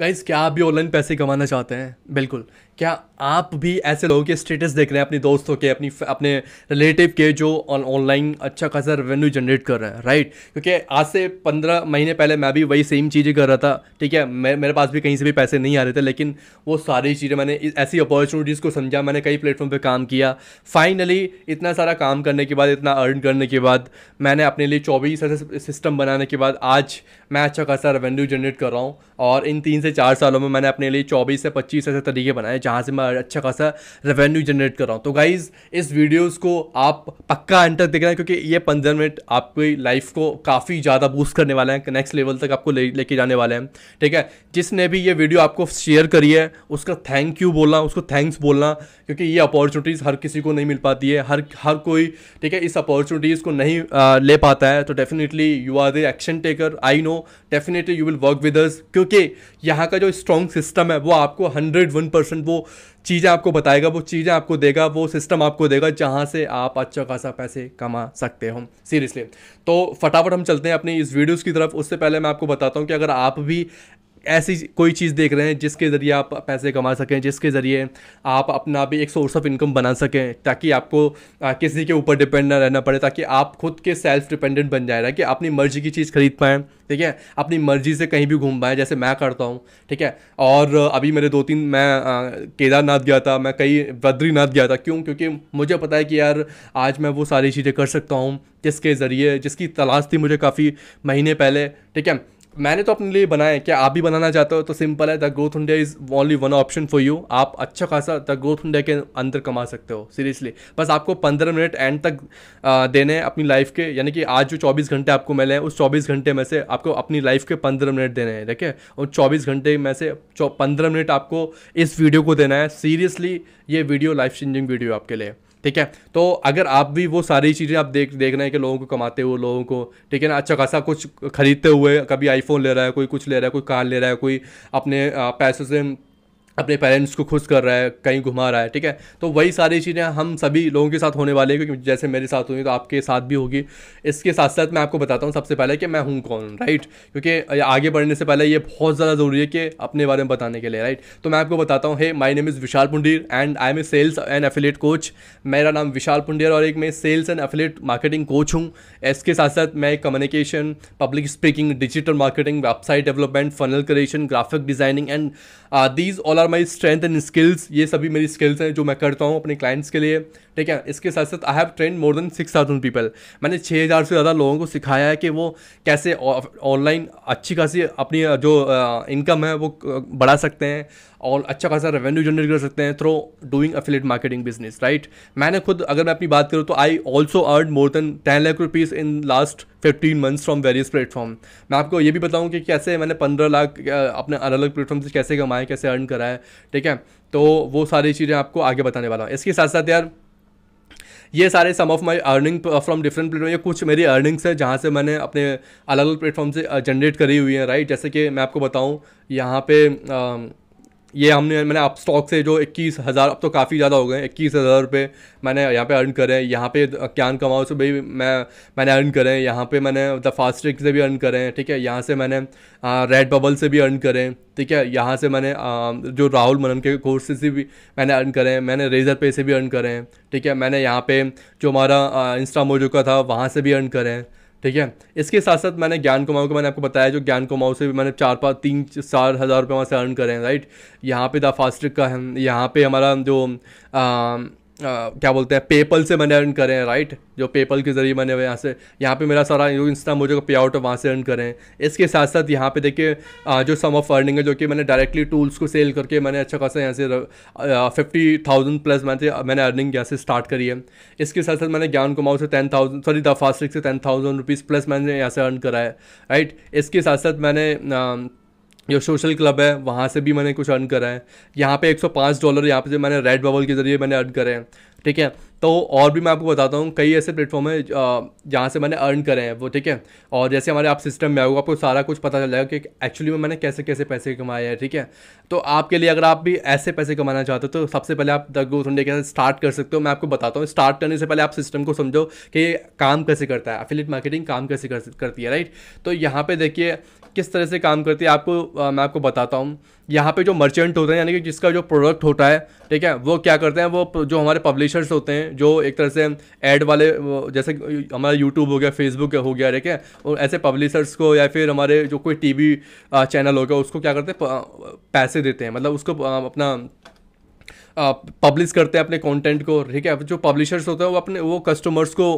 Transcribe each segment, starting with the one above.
Guys क्या आप भी ऑनलाइन पैसे कमाना चाहते हैं बिल्कुल क्या आप भी ऐसे लोगों के स्टेटस देख रहे हैं अपने दोस्तों के अपनी अपने रिलेटिव के जो ऑनलाइन अच्छा खासा रेवेन्यू जनरेट कर रहे हैं राइट क्योंकि आज से पंद्रह महीने पहले मैं भी वही सेम चीज़ें कर रहा था ठीक है मैं मेरे पास भी कहीं से भी पैसे नहीं आ रहे थे लेकिन वो सारी चीज़ें मैंने ऐसी अपॉर्चुनिटीज़ को समझा मैंने कई प्लेटफॉर्म पर काम किया फाइनली इतना सारा काम करने के बाद इतना अर्न करने के बाद मैंने अपने लिए चौबीस ऐसे सिस्टम बनाने के बाद आज मैं अच्छा खासा रेवेन्यू जनरेट कर रहा हूँ और इन तीन से चार सालों में मैंने अपने लिए चौबीस से पच्चीस ऐसे तरीके बनाए जहाँ से मैं अच्छा खासा रेवेन्यू जनरेट कर रहा हूँ तो गाइज़ इस वीडियोज़ को आप पक्का एंटर देख रहे हैं क्योंकि ये पंद्रह मिनट आपकी लाइफ को काफ़ी ज़्यादा बूस्ट करने वाले हैं नेक्स्ट लेवल तक आपको ले लेके जाने वाले हैं ठीक है जिसने भी ये वीडियो आपको शेयर करी है उसका थैंक यू बोलना उसको थैंक्स बोलना क्योंकि ये अपॉर्चुनिटीज़ हर किसी को नहीं मिल पाती है हर हर कोई ठीक है इस अपॉर्चुनिटीज़ को नहीं आ, ले पाता है तो definitely you are the action taker I know definitely you will work with us क्योंकि यहाँ का जो स्ट्रॉन्ग सिस्टम है वो आपको हंड्रेड वन परसेंट वो चीज़ें आपको बताएगा वो चीज़ें आपको देगा वो सिस्टम आपको देगा जहाँ से आप अच्छा खासा पैसे कमा सकते हो सीरियसली तो फटाफट हम चलते हैं अपनी इस वीडियोज़ की तरफ उससे पहले मैं आपको बताता हूँ कि अगर आप भी ऐसी कोई चीज़ देख रहे हैं जिसके ज़रिए आप पैसे कमा सकें जिसके ज़रिए आप अपना भी एक सोर्स ऑफ इनकम बना सकें ताकि आपको किसी के ऊपर डिपेंड ना रहना पड़े ताकि आप खुद के सेल्फ डिपेंडेंट बन जाए ना कि अपनी मर्ज़ी की चीज़ खरीद पाएँ ठीक है अपनी मर्ज़ी से कहीं भी घूम पाएँ जैसे मैं करता हूँ ठीक है और अभी मेरे दो तीन मैं केदारनाथ गया था मैं कई बद्रीनाथ गया था क्यों क्योंकि मुझे पता है कि यार आज मैं वो सारी चीज़ें कर सकता हूँ जिसके ज़रिए जिसकी तलाश थी मुझे काफ़ी महीने पहले ठीक है मैंने तो अपने लिए बनाया है क्या आप भी बनाना चाहते हो तो सिंपल है the growth India is only one option for you आप अच्छा खासा द ग्रोथ इंडिया के अंदर कमा सकते हो सीरियसली बस आपको पंद्रह मिनट एंड तक देने हैं अपनी लाइफ के यानी कि आज जो चौबीस घंटे आपको मिले हैं उस चौबीस घंटे में से आपको अपनी लाइफ के पंद्रह मिनट देने हैं ठीक उन चौबीस घंटे में से पंद्रह मिनट आपको इस वीडियो को देना है सीरियसली ये वीडियो लाइफ चेंजिंग वीडियो आपके लिए ठीक है तो अगर आप भी वो सारी चीज़ें आप देख देख रहे हैं कि लोगों को कमाते हुए लोगों को ठीक है ना अच्छा खासा कुछ खरीदते हुए कभी आईफोन ले रहा है कोई कुछ ले रहा है कोई कार ले रहा है कोई अपने पैसों से अपने पेरेंट्स को खुश कर रहा है कहीं घुमा रहा है ठीक है तो वही सारी चीज़ें हम सभी लोगों के साथ होने वाले हैं क्योंकि जैसे मेरे साथ हुई तो आपके साथ भी होगी इसके साथ साथ मैं आपको बताता हूँ सबसे पहले कि मैं हूँ कौन राइट क्योंकि आगे बढ़ने से पहले ये बहुत ज़्यादा ज़रूरी है कि अपने बारे में बताने के लिए राइट तो मैं आपको बताता हूँ hey my name is Vishal Pundir and I am a sales and affiliate coach मेरा नाम विशाल पुंडीर और एक मैं sales and affiliate marketing coach हूँ इसके साथ साथ मैं communication public speaking digital marketing website development funnel creation graphic designing and these all are my strength and skills ये सभी मेरी स्किल्स हैं जो मैं करता हूँ अपने क्लाइंट्स के लिए ठीक है इसके साथ साथ I have trained more than six thousand people मैंने छः हज़ार से ज़्यादा लोगों को सिखाया है कि वो कैसे ऑनलाइन अच्छी खासी अपनी जो इनकम है वो बढ़ा सकते हैं और अच्छा खासा रेवेन्यू जनरेट कर सकते हैं through doing affiliate marketing business right मैंने खुद अगर मैं अपनी बात करूँ तो I also earn more than ten lakh rupees in last fifteen months from various platform मैं आपको ये भी बताऊँ कि कैसे मैंने पंद्रह लाख अपने अलग अलग प्लेटफॉर्म से कैसे कमाए कैसे अर्न करा है ठीक है तो वो सारी चीज़ें आपको आगे बताने वाला हूँ इसके साथ साथ यार ये सारे some of my earning from different platform ये कुछ मेरी अर्निंग्स हैं जहाँ से मैंने अपने अलग अलग प्लेटफॉर्म से जनरेट करी हुई है राइट जैसे कि मैं आपको बताऊँ यहाँ पे आ, ये हमने मैंने आप स्टॉक से जो इक्कीस हज़ार अब तो काफ़ी ज़्यादा हो गए इक्कीस हज़ार रुपये मैंने यहाँ पे अर्न करें यहाँ पे क्यान कमाओ से भाई मैं मैंने अर्न करें यहाँ पे मैंने द फास्ट्रिक से भी अर्न करें ठीक है यहाँ से मैंने रेड बबल से भी अर्न करें ठीक है यहाँ से मैंने जो राहुल मनन के कोर्स से भी मैंने अर्न करें मैंने रेजर पे से भी अर्न करें ठीक है मैंने यहाँ पे जो हमारा इंस्टा मोजो का था वहाँ से भी अर्न करें ठीक है इसके साथ साथ मैंने ज्ञान कुमाऊँ को मैंने आपको बताया जो ज्ञान कुमाऊँ से भी मैंने चार पाँच तीन चार हज़ार रुपये वहाँ से अर्न करें राइट यहाँ पे द फास्ट्रिक का है यहाँ पे हमारा जो क्या बोलते हैं पेपल से मैंने अर्न करें राइट जो पेपल के ज़रिए मैंने यहाँ से यहाँ पे मेरा सारा जो इंस्टा मुझे पे आउट है वहाँ से अर्न करें इसके साथ साथ यहाँ पे देखिए जो सम ऑफ अर्निंग है जो कि मैंने डायरेक्टली टूल्स को सेल करके मैंने अच्छा खासा यहाँ से फिफ्टी थाउजेंड प्लस मैंने मैंने अर्निंग यहाँ से स्टार्ट करी है इसके साथ साथ मैंने ज्ञान कुमाऊ से ten thousand sorry the first से टेन थाउजेंड रुपीज़ प्लस मैंने यहाँ से अर्न करा है राइट इसके साथ साथ मैंने जो सोशल क्लब है वहाँ से भी मैंने कुछ अर्न करा है यहाँ पे 105 डॉलर यहाँ पे मैंने रेड बबल के ज़रिए मैंने अर्न करे हैं ठीक है तो और भी मैं आपको बताता हूँ कई ऐसे प्लेटफॉर्म है जहाँ से मैंने अर्न करे हैं वो ठीक है और जैसे हमारे आप सिस्टम में आओगे आपको सारा कुछ पता चल जाएगा कि एक्चुअली में मैंने कैसे कैसे पैसे कमाए हैं ठीक है तो आपके लिए अगर आप भी ऐसे पैसे कमाना चाहते हो तो सबसे पहले आप द ग्रोथ इंडिया के अंदर स्टार्ट कर सकते हो मैं आपको बताता हूँ स्टार्ट करने से पहले आप सिस्टम को समझो कि काम कैसे करता है अफिलिट मार्केटिंग काम कैसे करती है राइट तो यहाँ पर देखिए किस तरह से काम करती है आपको आ, मैं आपको बताता हूँ यहाँ पे जो मर्चेंट होते हैं यानी कि जिसका जो प्रोडक्ट होता है ठीक है वो क्या करते हैं वो जो हमारे पब्लिशर्स होते हैं जो एक तरह से ऐड वाले जैसे हमारा यूट्यूब हो गया फेसबुक हो गया ठीक है और ऐसे पब्लिशर्स को या फिर हमारे जो कोई टी चैनल हो गया उसको क्या करते हैं पैसे देते हैं मतलब उसको अपना पब्लिश करते हैं अपने कंटेंट को ठीक है जो पब्लिशर्स होते हैं वो अपने वो कस्टमर्स को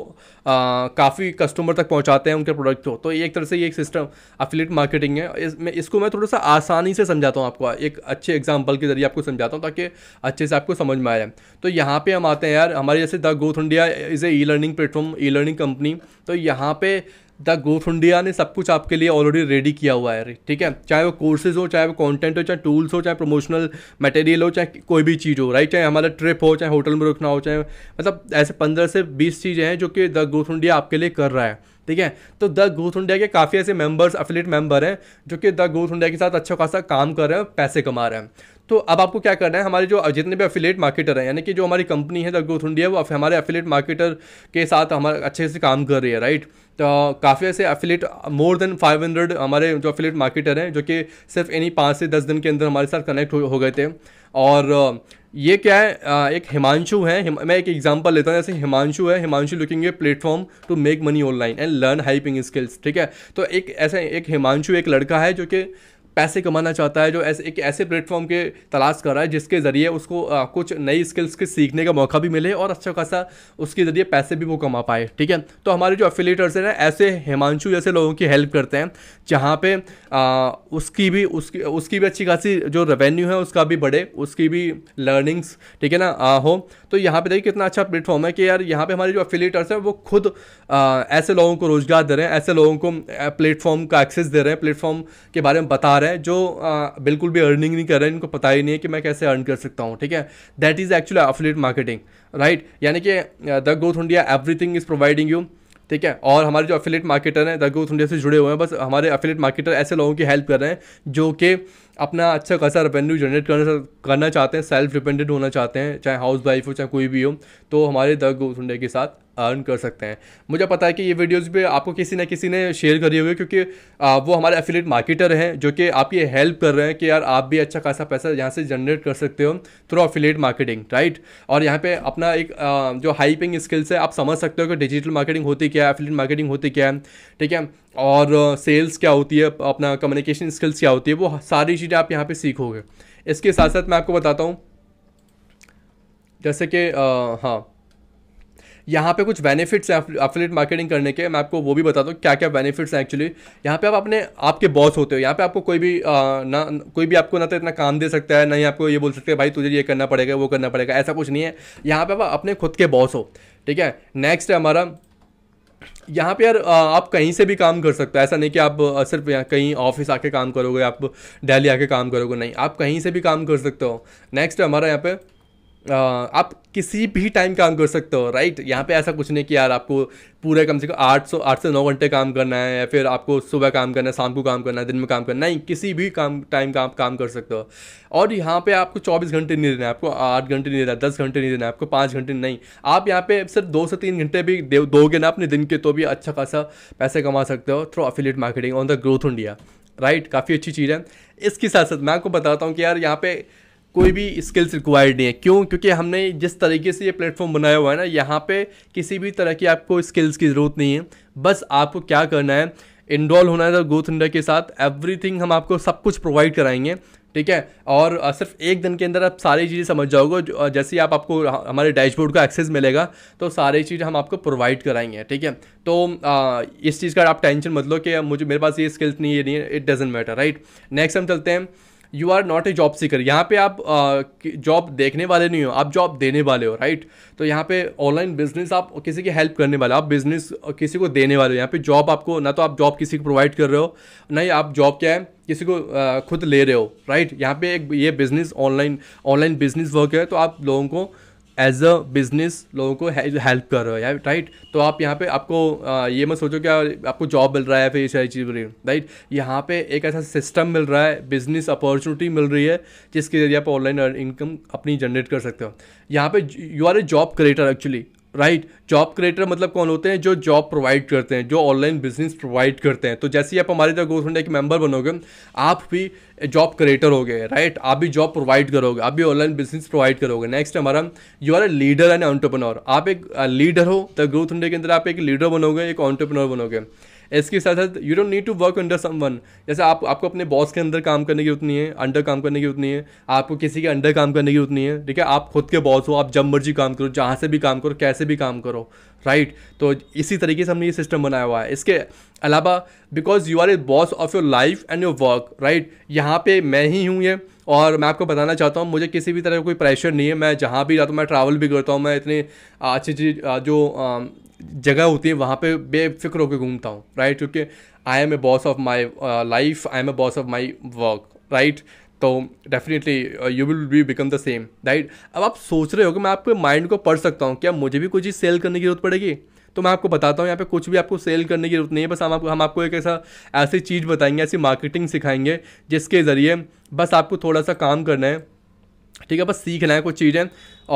काफ़ी कस्टमर तक पहुंचाते हैं उनके प्रोडक्ट को तो एक तरह से ये एक सिस्टम अफिलेट मार्केटिंग है इस, मैं इसको मैं थोड़ा सा आसानी से समझाता हूँ आपको एक अच्छे एग्जाम्पल के जरिए आपको समझाता हूँ ताकि अच्छे से आपको समझ में आए तो यहाँ पर हम आते हैं यार हमारे जैसे the growth India is a e learning platform e learning company तो यहाँ पर द ग्रोथ इंडिया ने सब कुछ आपके लिए ऑलरेडी रेडी किया हुआ है ठीक है चाहे वो कोर्सेज हो चाहे वो कंटेंट हो चाहे टूल्स हो चाहे प्रमोशनल मटेरियल हो चाहे कोई भी चीज़ हो राइट चाहे हमारा ट्रिप हो चाहे होटल में रुकना हो चाहे मतलब ऐसे पंद्रह से बीस चीज़ें हैं जो कि द ग्रोथ इंडिया आपके लिए कर रहा है ठीक है तो द ग्रोथ इंडिया के काफ़ी ऐसे मेंबर्स अफिलेट मेंबर हैं जो कि द ग्रोथ इंडिया के साथ अच्छा खासा काम कर रहे हैं पैसे कमा रहे हैं तो अब आपको क्या करना है हमारे जो जितने भी अफिलेट मार्केटर हैं यानी कि जो हमारी कंपनी है द ग्रोथ इंडिया वो हमारे अफिलेट मार्केटर के साथ हमारे अच्छे से काम कर रही है राइट तो काफ़ी ऐसे अफिलेट मोर देन 500 हमारे जो अफिलेट मार्केटर हैं जो कि सिर्फ इन्हीं पाँच से दस दिन के अंदर हमारे साथ कनेक्ट हो, हो गए थे और ये क्या है आ, एक हिमांशु है हिम, मैं एक एग्जांपल लेता हूँ जैसे हिमांशु है Himanshu looking a platform to make money online and learn high paying skills ठीक है तो एक ऐसा एक हिमांशु एक लड़का है जो कि पैसे कमाना चाहता है जो ऐसे एक ऐसे प्लेटफॉर्म के तलाश कर रहा है जिसके ज़रिए उसको आ, कुछ नई स्किल्स के सीखने का मौका भी मिले और अच्छा खासा उसके ज़रिए पैसे भी वो कमा पाए ठीक है तो हमारे जो अफिलेटर्स हैं ऐसे हिमांशु जैसे लोगों की हेल्प करते हैं जहाँ पर उसकी भी उसकी उसकी भी अच्छी खासी जो रेवेन्यू है उसका भी बढ़े उसकी भी लर्निंग्स ठीक है ना आ, हो तो यहाँ पे देखिए कितना अच्छा प्लेटफॉर्म है कि यार यहाँ पे हमारे जो अफिलेटर्स हैं वो खुद आ, ऐसे लोगों को रोज़गार दे रहे हैं ऐसे लोगों को प्लेटफॉर्म का एक्सेस दे रहे हैं प्लेटफॉर्म के बारे में बता रहे हैं बेकार है जो आ, बिल्कुल भी अर्निंग नहीं कर रहे हैं इनको पता ही नहीं है कि मैं कैसे अर्न कर सकता हूँ ठीक है that is actually affiliate marketing right यानी कि the growth India everything is providing you ठीक है और हमारे जो अफिलेट मार्केटर हैं द ग्रोथ इंडिया से जुड़े हुए हैं बस हमारे अफिलेट मार्केटर ऐसे लोगों की हेल्प कर रहे हैं जो कि अपना अच्छा खासा रेवेन्यू जनरेट करना करना चाहते हैं सेल्फ डिपेंडेंट होना चाहते हैं चाहे हाउस वाइफ हो चाहे कोई भी हो तो हमारे द ग्रोथ इंडिया के साथ अर्न कर सकते हैं मुझे पता है कि ये वीडियोज़ भी आपको किसी ना किसी ने शेयर करी होगी क्योंकि वो हमारे एफिलेट मार्केटर हैं जो कि आपकी हेल्प कर रहे हैं कि यार आप भी अच्छा खासा पैसा यहाँ से जनरेट कर सकते हो थ्रू एफिलेट मार्केटिंग राइट और यहाँ पे अपना एक जो हाइपिंग स्किल्स है आप समझ सकते हो कि डिजिटल मार्केटिंग होती क्या है एफिलेट मार्केटिंग होती क्या है ठीक है और सेल्स क्या होती है अपना कम्युनिकेशन स्किल्स क्या होती है वो सारी चीज़ें आप यहाँ पर सीखोगे इसके साथ साथ मैं आपको बताता हूँ जैसे कि हाँ यहाँ पे कुछ बेनिफिट्स हैं अफिलेट मार्केटिंग करने के मैं आपको वो भी बता दूँ क्या क्या बेनिफिट्स हैं एक्चुअली यहाँ पे आप अपने आपके बॉस होते हो यहाँ पे आपको कोई भी आ, ना कोई भी आपको ना तो इतना काम दे सकता है ना ही आपको ये बोल सकते हैं भाई तुझे ये करना पड़ेगा वो करना पड़ेगा ऐसा कुछ नहीं है यहाँ पर आप अपने खुद के बॉस हो ठीक है नेक्स्ट है हमारा यहाँ पे यार आप कहीं से भी काम कर सकते हो ऐसा नहीं कि आप सिर्फ यहाँ कहीं ऑफिस आके काम करोगे आप दिल्ली आके काम करोगे नहीं आप कहीं से भी काम कर सकते हो नेक्स्ट हमारा यहाँ पे आप किसी भी टाइम काम कर सकते हो राइट यहाँ पे ऐसा कुछ नहीं कि यार आपको पूरे कम से कम आठ सौ आठ से नौ घंटे काम करना है या फिर आपको सुबह काम करना है शाम को काम करना है दिन में काम करना है नहीं किसी भी काम टाइम का आप काम कर सकते हो और यहाँ पे आपको चौबीस घंटे नहीं देना है आपको आठ घंटे नहीं देना है दस घंटे नहीं देना है आपको पाँच घंटे नहीं आप यहाँ पे सिर्फ दो से तीन घंटे भी दोगे ना अपने दिन के तो भी अच्छा खासा पैसे कमा सकते हो through affiliate marketing on the growth India right काफ़ी अच्छी चीज़ है इसके साथ साथ मैं आपको बताता हूँ कि यार यहाँ पे कोई भी स्किल्स रिक्वायर्ड नहीं है क्यों क्योंकि हमने जिस तरीके से ये प्लेटफॉर्म बनाया हुआ है ना यहाँ पे किसी भी तरह की आपको स्किल्स की ज़रूरत नहीं है बस आपको क्या करना है इनरोल होना है ग्रोथ इंडिया के साथ एवरीथिंग हम आपको सब कुछ प्रोवाइड कराएंगे ठीक है और सिर्फ एक दिन के अंदर आप सारी चीज़ें समझ जाओगे जैसे ही आप आपको हमारे डैशबोर्ड का एक्सेस मिलेगा तो सारी चीज़ हम आपको प्रोवाइड कराएंगे ठीक है तो आ, इस चीज़ का आप टेंशन मत लो कि मुझे मेरे पास ये स्किल्स नहीं है नहीं it doesn't matter right next हम चलते हैं you are not a job seeker यहाँ पे आप जॉब देखने वाले नहीं हो आप जॉब देने वाले हो राइट तो यहाँ पे ऑनलाइन बिजनेस आप किसी की हेल्प करने वाले हो आप बिजनेस किसी को देने वाले हो यहाँ पे जॉब आपको ना तो आप जॉब किसी को प्रोवाइड कर रहे हो ना ही आप जॉब क्या है किसी को खुद ले रहे हो राइट यहाँ पे एक ये business online online business work है तो आप लोगों को एज अ बिजनेस लोगों को हेल्प कर रहे हो यार राइट तो आप यहाँ पे आपको ये मत सोचो कि आपको जॉब मिल रहा है फिर ये सारी चीज़ मिल रही है राइट यहाँ पे एक ऐसा सिस्टम मिल रहा है बिजनेस अपॉर्चुनिटी मिल रही है जिसके जरिए आप ऑनलाइन इनकम अपनी जनरेट कर सकते हो यहाँ पे you are a job creator actually right job creator मतलब कौन होते हैं जो जॉब प्रोवाइड करते हैं जो ऑनलाइन बिजनेस प्रोवाइड करते हैं तो जैसे ही आप हमारे द गोल्ड के मेंबर बनोगे आप भी जॉब क्रिएटर हो गए राइट आप भी जॉब प्रोवाइड करोगे आप भी ऑनलाइन बिजनेस प्रोवाइड करोगे नेक्स्ट हमारा you are a leader and entrepreneur आप एक लीडर uh, हो तो ग्रोथ हंडे के अंदर आप एक लीडर बनोगे एक ऑन्टरप्रनोर बनोगे इसके साथ साथ you don't need to work under someone जैसे आप आपको अपने बॉस के अंदर काम करने की उतनी है अंडर काम करने की उतनी है आपको किसी के अंडर काम करने की उतनी है ठीक है आप खुद के बॉस हो आप जब मर्जी काम करो जहाँ से भी काम करो कैसे भी काम करो राइट right? तो इसी तरीके से हमने ये सिस्टम बनाया हुआ है इसके अलावा because you are a boss of your life and your work right यहाँ पे मैं ही हूँ ये और मैं आपको बताना चाहता हूँ मुझे किसी भी तरह का कोई प्रेशर नहीं है मैं जहाँ भी जाता हूँ मैं ट्रैवल भी करता हूँ मैं इतने अच्छी अच्छी जो जगह होती है वहाँ पे बेफिक्र होकर घूमता हूँ राइट क्योंकि I am a boss of my life I am a boss of my work right तो definitely you will be become the same right अब आप सोच रहे हो कि मैं आपके माइंड को पढ़ सकता हूँ क्या मुझे भी कोई चीज़ सेल करने की जरूरत पड़ेगी तो मैं आपको बताता हूँ यहाँ पे कुछ भी आपको सेल करने की जरूरत नहीं है बस हम आपको हम आपको एक ऐसा ऐसी चीज़ बताएंगे ऐसी मार्केटिंग सिखाएंगे जिसके ज़रिए बस आपको थोड़ा सा काम करना है ठीक है बस सीखना है कुछ चीज़ें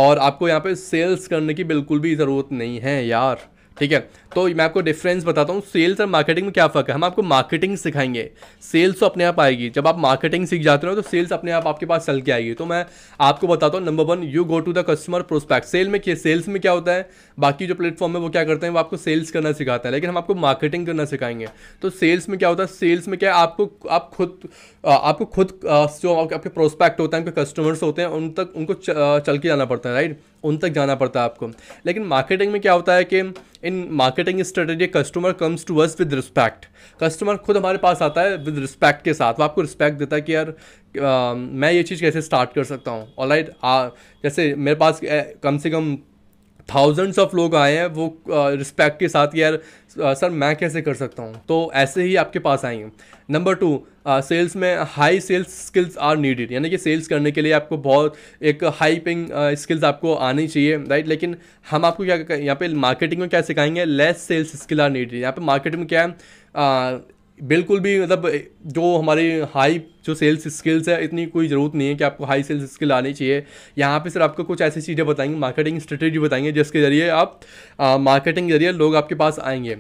और आपको यहाँ पे सेल्स करने की बिल्कुल भी ज़रूरत नहीं है यार ठीक है तो मैं आपको डिफरेंस बताता हूँ सेल्स और मार्केटिंग में क्या फ़र्क है हम आपको मार्केटिंग सिखाएंगे सेल्स तो अपने आप आएगी जब आप मार्केटिंग सीख जाते हो तो सेल्स अपने आप आपके पास चल के आएगी तो मैं आपको बताता हूँ number one you go to the customer prospect sale में क्या सेल्स में क्या होता है बाकी जो प्लेटफॉर्म है वो क्या करते हैं वो आपको सेल्स करना सिखाता है लेकिन हम आपको मार्केटिंग करना सिखाएंगे तो सेल्स में क्या होता है सेल्स में क्या आपको आप खुद आपको खुद जो आपके प्रोस्पेक्ट होते हैं आपके कस्टमर्स होते हैं उन तक उनको चल के जाना पड़ता है राइट उन तक जाना पड़ता है आपको लेकिन मार्केटिंग में क्या होता है कि इन marketing strategy customer comes to us with respect customer खुद हमारे पास आता है विद रिस्पेक्ट के साथ वो आपको रिस्पेक्ट देता है कि यार आ, मैं ये चीज़ कैसे स्टार्ट कर सकता हूँ और राइट जैसे मेरे पास कम से कम थाउजेंड्स ऑफ लोग आए हैं वो रिस्पेक्ट के साथ यार सर मैं कैसे कर सकता हूँ तो ऐसे ही आपके पास आएंगे नंबर टू सेल्स में high sales skills are needed यानी कि सेल्स करने के लिए आपको बहुत एक हाई पिंग स्किल्स आपको आनी चाहिए राइट लेकिन हम आपको क्या यहाँ पे मार्केटिंग में क्या सिखाएंगे less sales skill are needed यहाँ पे मार्केटिंग में क्या है बिल्कुल भी मतलब जो हमारे हाई जो सेल्स स्किल्स है इतनी कोई ज़रूरत नहीं है कि आपको हाई सेल्स स्किल आनी चाहिए यहाँ पे सर आपको कुछ ऐसी चीज़ें बताएंगे मार्केटिंग स्ट्रेटेजी बताएंगे जिसके ज़रिए आप मार्केटिंग के ज़रिए लोग आपके पास आएंगे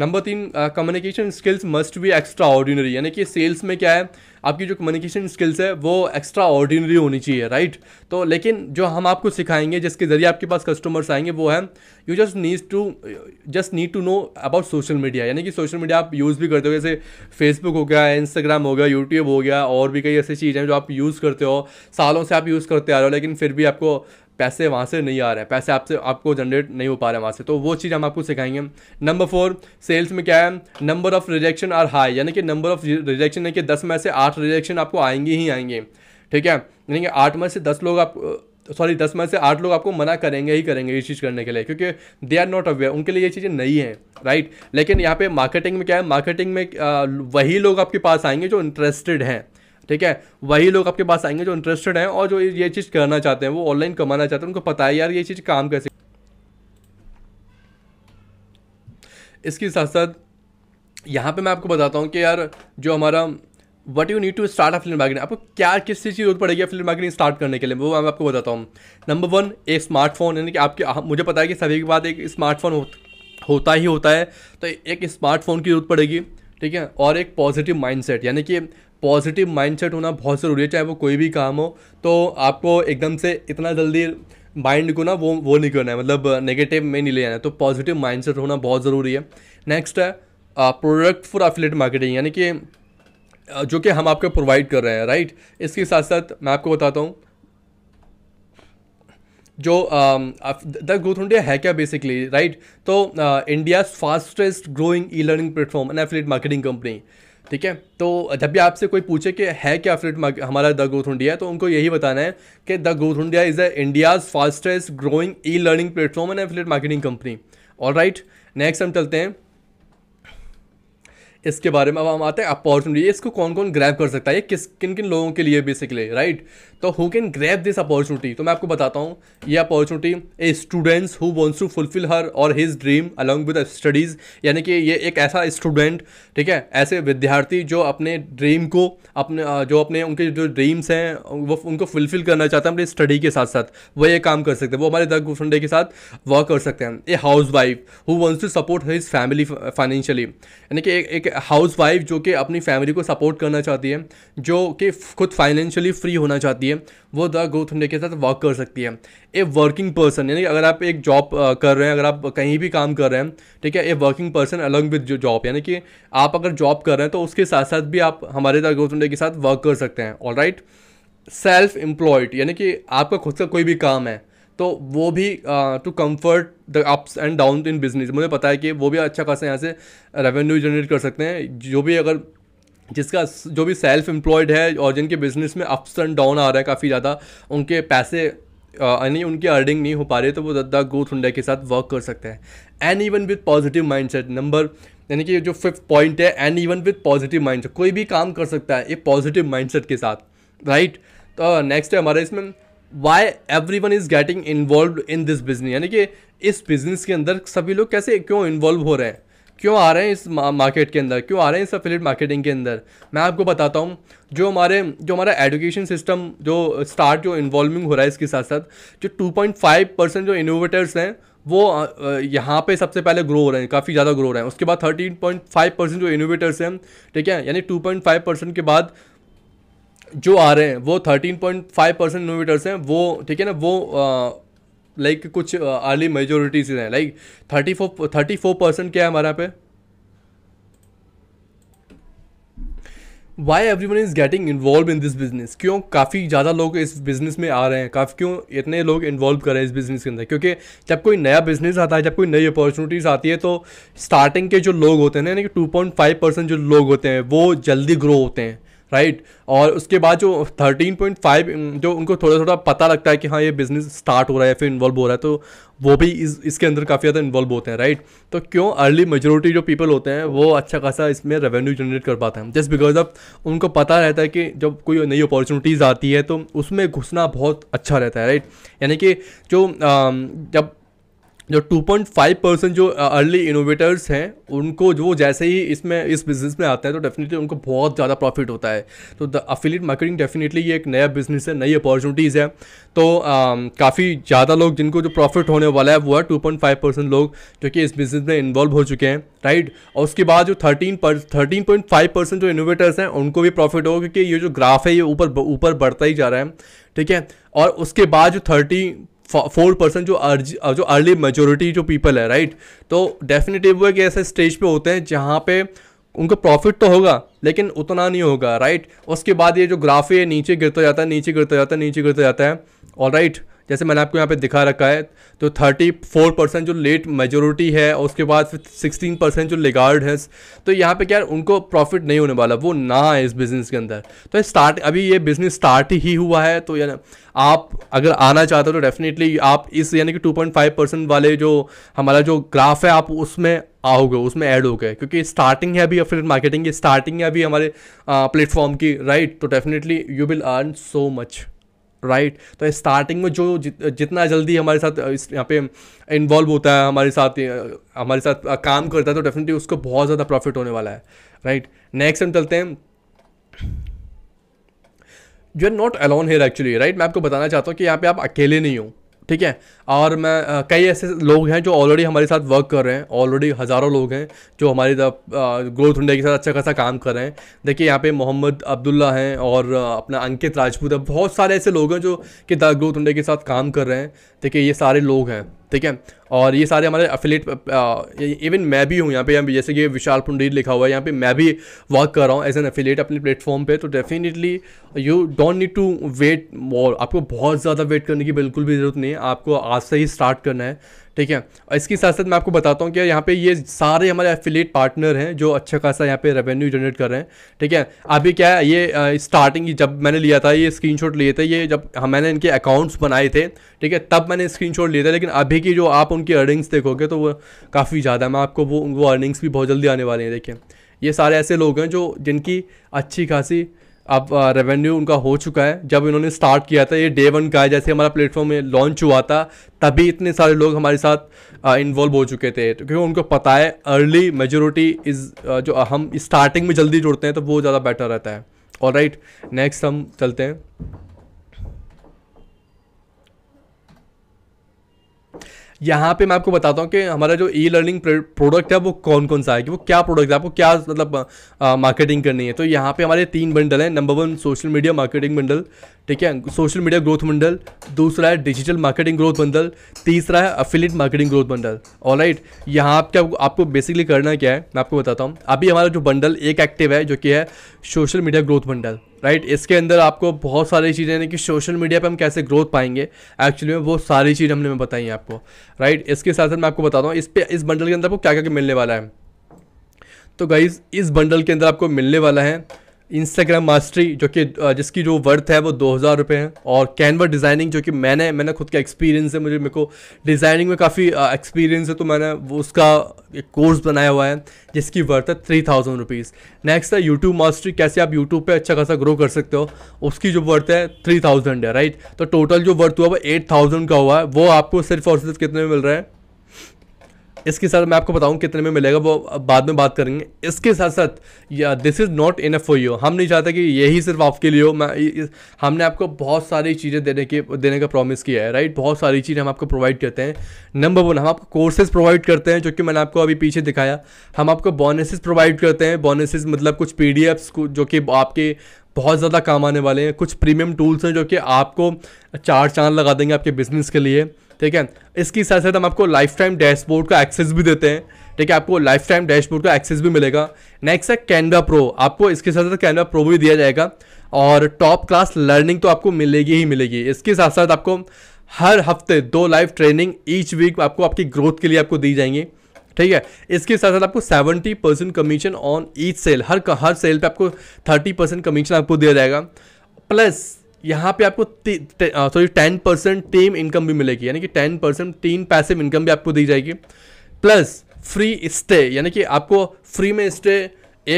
नंबर तीन communication skills must be extraordinary यानी कि सेल्स में क्या है आपकी जो कम्युनिकेशन स्किल्स है वो एक्स्ट्रा ऑर्डिनरी होनी चाहिए राइट तो लेकिन जो हम आपको सिखाएंगे जिसके ज़रिए आपके पास कस्टमर्स आएंगे वो है you just need to just need to know about social media यानी कि सोशल मीडिया आप यूज़ भी करते हो जैसे फेसबुक हो गया इंस्टाग्राम हो गया यूट्यूब हो गया और भी कई ऐसी चीज़ें जो आप यूज़ करते हो सालों से आप यूज़ करते आ रहे हो लेकिन फिर भी आपको पैसे वहाँ से नहीं आ रहे हैं पैसे आपसे आपको जनरेट नहीं हो पा रहे हैं वहाँ से तो वो चीज़ हम आपको सिखाएंगे नंबर फोर सेल्स में क्या है number of rejection are high यानी कि नंबर ऑफ रिजेक्शन यानी कि दस में से आठ रिजेक्शन आपको आएंगे ही आएंगे ठीक है यानी कि आठ में से दस लोग आप सॉरी दस में से आठ लोग आपको मना करेंगे ही करेंगे ये चीज़ करने के लिए क्योंकि दे आर नॉट अवेयर उनके लिए ये चीज़ें नहीं हैं राइट लेकिन यहाँ पे मार्केटिंग में क्या है मार्केटिंग में वही लोग आपके पास आएंगे जो इंटरेस्टेड हैं ठीक है वही लोग आपके पास आएंगे जो इंटरेस्टेड हैं और जो ये चीज़ करना चाहते हैं वो ऑनलाइन कमाना चाहते हैं उनको पता है यार ये चीज़ काम कैसे इसके साथ साथ यहाँ पे मैं आपको बताता हूँ कि यार जो हमारा what you need to start a film marketing आपको क्या किस चीज़ की जरूरत पड़ेगी फिल्म मार्केटिंग स्टार्ट करने के लिए वो मैं आपको बताता हूँ नंबर वन एक स्मार्टफोन यानी कि आपके हाँ, मुझे पता है कि सभी के बाद एक स्मार्टफोन हो, होता ही होता है तो एक स्मार्टफोन की जरूरत पड़ेगी ठीक है और एक पॉजिटिव माइंड यानी कि पॉजिटिव माइंडसेट होना बहुत ज़रूरी है चाहे वो कोई भी काम हो तो आपको एकदम से इतना जल्दी माइंड को ना वो वो नहीं करना है मतलब नेगेटिव में नहीं ले जाना है तो पॉजिटिव माइंडसेट होना बहुत ज़रूरी है नेक्स्ट है प्रोडक्ट फॉर एफिलेट मार्केटिंग यानी कि जो कि हम आपको प्रोवाइड कर रहे हैं राइट इसके साथ साथ मैं आपको बताता हूँ जो द ग्रोथ इंडिया है क्या बेसिकली राइट तो India fastest growing e learning platform and affiliate marketing company ठीक है तो जब भी आपसे कोई पूछे कि है क्या फ्लिट हमारा द ग्रोथ इंडिया तो उनको यही बताना है कि the growth India is a India's fastest growing e learning platform and affiliate marketing company और राइट नेक्स्ट हम चलते हैं इसके बारे में अब हम आते हैं अपॉर्चुनिटी इसको कौन कौन ग्रैप कर सकता है किस किन किन लोगों के लिए बेसिकली राइट तो who can grab this opportunity तो मैं आपको बताता हूँ ये opportunity a students who wants to fulfil her और his dream along with studies यानी कि ये एक ऐसा स्टूडेंट ठीक है ऐसे विद्यार्थी जो अपने ड्रीम को अपने जो अपने उनके जो ड्रीम्स हैं वो उनको फुलफिल करना चाहते हैं अपनी स्टडी के साथ साथ वो ये काम कर सकते हैं वो हमारे दर्ग फंडे के साथ वर्क कर सकते हैं a housewife who wants to support his family financially यानी कि एक, एक हाउस वाइफ जो कि अपनी फैमिली को सपोर्ट करना चाहती है जो कि खुद फाइनेंशियली फ्री होना चाहती है है वो द ग्रोथ फंडे के साथ वर्क कर सकती है ए वर्किंग पर्सन यानी अगर आप एक जॉब कर रहे हैं अगर आप कहीं भी काम कर रहे हैं ठीक है ए वर्किंग पर्सन अलग विद जॉब यानी कि आप अगर जॉब कर रहे हैं तो उसके साथ साथ भी आप हमारे द ग्रोथ फंडे के साथ वर्क कर सकते हैं ऑल राइट सेल्फ एम्प्लॉयड यानी कि आपका खुद का कोई भी काम है तो वो भी to comfort the ups and down in business मुझे पता है कि वो भी अच्छा खासा यहाँ से रेवेन्यू जनरेट कर सकते हैं जो भी अगर जिसका जो भी सेल्फ एम्प्लॉयड है और जिनके बिजनेस में अप्स एंड डाउन आ रहा है काफ़ी ज़्यादा उनके पैसे यानी उनकी अर्निंग नहीं हो पा रही तो वो दद्दा ग्रोथ हुडा के साथ वर्क कर सकते हैं and even with positive mindset number यानी कि जो फिफ्थ पॉइंट है and even with positive mindset कोई भी काम कर सकता है ये पॉजिटिव माइंडसेट के साथ राइट तो नेक्स्ट है हमारा इसमें why every one is getting involve in this business यानी कि इस बिज़नेस के अंदर सभी लोग कैसे क्यों इन्वॉल्व हो रहे हैं क्यों आ रहे हैं इस मार्केट के अंदर क्यों आ रहे हैं इस अफिलेट मार्केटिंग के अंदर मैं आपको बताता हूँ जो हमारे जो हमारा एजुकेशन सिस्टम जो स्टार्ट जो इन्वॉल्विंग हो रहा है इसके साथ साथ जो 2.5 परसेंट जो इनोवेटर्स हैं वो यहाँ पे सबसे पहले ग्रो हो रहे हैं काफ़ी ज़्यादा ग्रो हो रहे हैं उसके बाद 13.5 परसेंट जो इनोवेटर्स हैं ठीक है यानी 2.5 परसेंट के बाद जो आ रहे हैं वो 13.5 परसेंट इनोवेटर्स हैं वो ठीक है ना वो आ, लाइक like, कुछ अर्ली uh, मेजोरिटीज हैं like thirty four thirty four percent क्या है हमारे यहाँ पे why every one is getting involve in this business क्यों काफ़ी ज़्यादा लोग इस बिज़नेस में आ रहे हैं काफ़ी क्यों इतने लोग इन्वॉल्व कर रहे हैं इस बिज़नेस के अंदर क्योंकि जब कोई नया बिज़नेस आता है जब कोई नई अपॉर्चुनिटीज़ आती है तो स्टार्टिंग के जो लोग होते हैं ना यानी कि टू पॉइंट फाइव परसेंट जो लोग होते हैं वो जल्दी ग्रो होते हैं राइट और उसके बाद जो 13.5 जो उनको थोड़ा थोड़ा पता लगता है कि हाँ ये बिज़नेस स्टार्ट हो रहा है फिर इन्वॉल्व हो रहा है तो वो भी इस इसके अंदर काफ़ी ज़्यादा इन्वॉल्व होते हैं राइट तो क्यों अर्ली मेजोरिटी जो पीपल होते हैं वो अच्छा खासा इसमें रेवेन्यू जनरेट कर पाते हैं जस्ट बिकॉज ऑफ उनको पता रहता है कि जब कोई नई अपॉर्चुनिटीज़ आती है तो उसमें घुसना बहुत अच्छा रहता है राइट यानी कि जो जब जो 2.5 परसेंट जो अर्ली uh, इनोवेटर्स हैं उनको जो जैसे ही इसमें इस बिज़नेस में आते हैं तो डेफिनेटली उनको बहुत ज़्यादा प्रॉफिट होता है तो द अफिलिएट मार्केटिंग डेफिनेटली ये एक नया बिजनेस है नई अपॉर्चुनिटीज़ है तो um, काफ़ी ज़्यादा लोग जिनको जो प्रॉफिट होने वाला है वो है टू परसेंट लोग जो कि इस बिज़नेस में इन्वॉल्व हो चुके हैं राइट और उसके बाद जो थर्टीन पर थर्टीन पॉइंट फाइव परसेंट जो इनोवेटर्स हैं उनको भी प्रॉफिट होगा क्योंकि ये जो ग्राफ है ये ऊपर ऊपर बढ़ता ही जा रहा है ठीक है और उसके बाद जो थर्टी फोर परसेंट जो अर्ज जो अर्ली मेजोरिटी जो पीपल है राइट तो डेफिनेटिव वो एक ऐसे स्टेज पे होते हैं जहाँ पे उनको प्रॉफिट तो होगा लेकिन उतना नहीं होगा राइट उसके बाद ये जो ग्राफ है नीचे गिरता जाता है नीचे गिरता जाता है नीचे गिरता जाता है और राइट right? जैसे मैंने आपको यहाँ पे दिखा रखा है तो 34 परसेंट जो लेट मेजोरिटी है और उसके बाद फिर 16 परसेंट जो लेगार्ड है तो यहाँ पे क्या उनको प्रॉफिट नहीं होने वाला वो ना है इस बिज़नेस के अंदर तो स्टार्ट अभी ये बिज़नेस स्टार्ट ही हुआ है तो यानी आप अगर आना चाहते हो तो डेफिनेटली आप इस यानी कि 2.5 परसेंट वाले जो हमारा जो ग्राफ है आप उसमें आओगे उसमें ऐड हो गए क्योंकि स्टार्टिंग है अभी अफिलेट मार्केटिंग की स्टार्टिंग है अभी हमारे प्लेटफॉर्म की राइट तो definitely you will earn so much right right? तो स्टार्टिंग में जो जित, जितना जल्दी हमारे साथ यहाँ पे इन्वॉल्व होता है हमारे साथ हमारे साथ काम करता है तो डेफिनेटली उसको बहुत ज़्यादा प्रॉफिट होने वाला है राइट नेक्स्ट हम चलते हैं you are not alone here actually right मैं आपको बताना चाहता हूँ कि यहाँ पे आप अकेले नहीं हो ठीक है और मैं कई ऐसे लोग हैं जो ऑलरेडी हमारे साथ वर्क कर रहे हैं ऑलरेडी हज़ारों लोग हैं जो हमारी ग्रोथ इंडिया के साथ अच्छा खासा काम कर रहे हैं देखिए यहाँ पे मोहम्मद अब्दुल्ला हैं और अपना अंकित राजपूत है बहुत सारे ऐसे लोग हैं जो कि द ग्रोथ इंडिया के साथ काम कर रहे हैं देखिए ये सारे लोग हैं ठीक है और ये सारे हमारे अफिलेट इवन मैं भी हूँ यहाँ पे जैसे कि विशाल पुंडीर लिखा हुआ है यहाँ पे मैं भी वर्क कर रहा हूँ एज एन अफिलेट अपने प्लेटफॉर्म पे तो definitely you don't need to wait more आपको बहुत ज़्यादा वेट करने की बिल्कुल भी ज़रूरत नहीं है आपको आज से ही स्टार्ट करना है ठीक है और इसके साथ साथ मैं आपको बताता हूँ कि यहाँ पे ये सारे हमारे एफिलेट पार्टनर हैं जो अच्छा खासा यहाँ पे रेवेन्यू जनरेट कर रहे हैं ठीक है अभी क्या है ये स्टार्टिंग जब मैंने लिया था ये शॉट लिए थे ये जब हाँ, मैंने इनके अकाउंट्स बनाए थे ठीक है तब मैंने शॉट लिए थे लेकिन अभी की जो आप उनकी अर्निंग्स देखोगे तो वो काफ़ी ज़्यादा मैं आपको वो वो अर्निंग्स भी बहुत जल्दी आने वाले हैं देखिए ये सारे ऐसे लोग हैं जो जिनकी अच्छी खासी अब रेवेन्यू uh, उनका हो चुका है जब इन्होंने स्टार्ट किया था ये डे वन का है जैसे हमारा प्लेटफॉर्म में लॉन्च हुआ था तभी इतने सारे लोग हमारे साथ इन्वॉल्व uh, हो चुके थे तो क्योंकि उनको पता है अर्ली मेजोरिटी इज़ जो uh, हम स्टार्टिंग में जल्दी जुड़ते हैं तो वो ज़्यादा बेटर रहता है और राइट नेक्स्ट हम चलते हैं यहाँ पे मैं आपको बताता हूँ कि हमारा जो ई लर्निंग प्रोडक्ट है वो कौन कौन सा है कि वो क्या प्रोडक्ट है आपको क्या मतलब मार्केटिंग करनी है तो यहाँ पे हमारे तीन बंडल हैं number one social media marketing bundle ठीक है सोशल मीडिया ग्रोथ बंडल दूसरा है डिजिटल मार्केटिंग ग्रोथ बंडल तीसरा है अफिलिट मार्केटिंग ग्रोथ बंडल और राइट यहाँ आपके आपको, आपको बेसिकली करना क्या है मैं आपको बताता हूँ अभी हमारा जो बंडल एक एक्टिव है जो कि है social media growth bundle right इसके अंदर आपको बहुत सारी चीज़ें यानी कि सोशल मीडिया पे हम कैसे ग्रोथ पाएंगे एक्चुअली में वो सारी चीज़ हमने बताई हैं आपको राइट इसके साथ साथ मैं आपको बताता हूँ इस पे इस बंडल के अंदर आपको क्या क्या मिलने वाला है तो गाइज इस बंडल के अंदर आपको मिलने वाला है इंस्टाग्राम मास्टरी जो कि जिसकी जो वर्थ है वो दो हज़ार रुपये है और कैनवा डिज़ाइनिंग जो कि मैंने मैंने खुद का एक्सपीरियंस है मुझे मेरे को डिज़ाइनिंग में काफ़ी एक्सपीरियंस है तो मैंने वो उसका एक कोर्स बनाया हुआ है जिसकी वर्थ है थ्री थाउजेंड रुपीज़ नेक्स्ट है यूट्यूब मास्टरी कैसे आप यूट्यूब पर अच्छा खासा ग्रो कर सकते हो उसकी जो वर्थ है थ्री थाउजेंड है राइट तो टोटल जो वर्थ हुआ वो एट थाउजेंड का हुआ है वो आपको सिर्फ और सिर्फ कितने में मिल रहा है इसके साथ मैं आपको बताऊं कितने में मिलेगा वो बाद में बात करेंगे इसके साथ साथ या this is not enough for you हम नहीं चाहते कि यही सिर्फ आपके लिए हो मैं हमने आपको बहुत सारी चीज़ें देने के देने का प्रॉमिस किया है राइट बहुत सारी चीज़ें हम आपको प्रोवाइड करते हैं नंबर वन हम आपको कोर्सेज प्रोवाइड करते हैं जो कि मैंने आपको अभी पीछे दिखाया हम आपको बोनसेस प्रोवाइड करते हैं बोनसेस मतलब कुछ पी जो कि आपके बहुत ज़्यादा काम आने वाले हैं कुछ प्रीमियम टूल्स हैं जो कि आपको चार चांद लगा देंगे आपके बिजनेस के लिए ठीक है इसके साथ साथ हम आपको लाइफ टाइम डैशबोर्ड का एक्सेस भी देते हैं ठीक है आपको लाइफ टाइम डैशबोर्ड का एक्सेस भी मिलेगा नेक्स्ट है कैनवा प्रो आपको इसके साथ साथ कैनवा प्रो भी दिया जाएगा और टॉप क्लास लर्निंग तो आपको मिलेगी ही मिलेगी इसके साथ साथ आपको हर हफ्ते दो लाइव ट्रेनिंग ईच वीक आपको आपकी ग्रोथ के लिए आपको दी जाएंगी ठीक है इसके साथ साथ आपको 70 percent commission on each sale हर हर सेल पे आपको 30 परसेंट कमीशन आपको दिया जाएगा प्लस यहाँ पे आपको sorry ten percent team income भी मिलेगी यानी कि ten percent team passive income भी आपको दी जाएगी प्लस फ्री स्टे यानी कि आपको फ्री में स्टे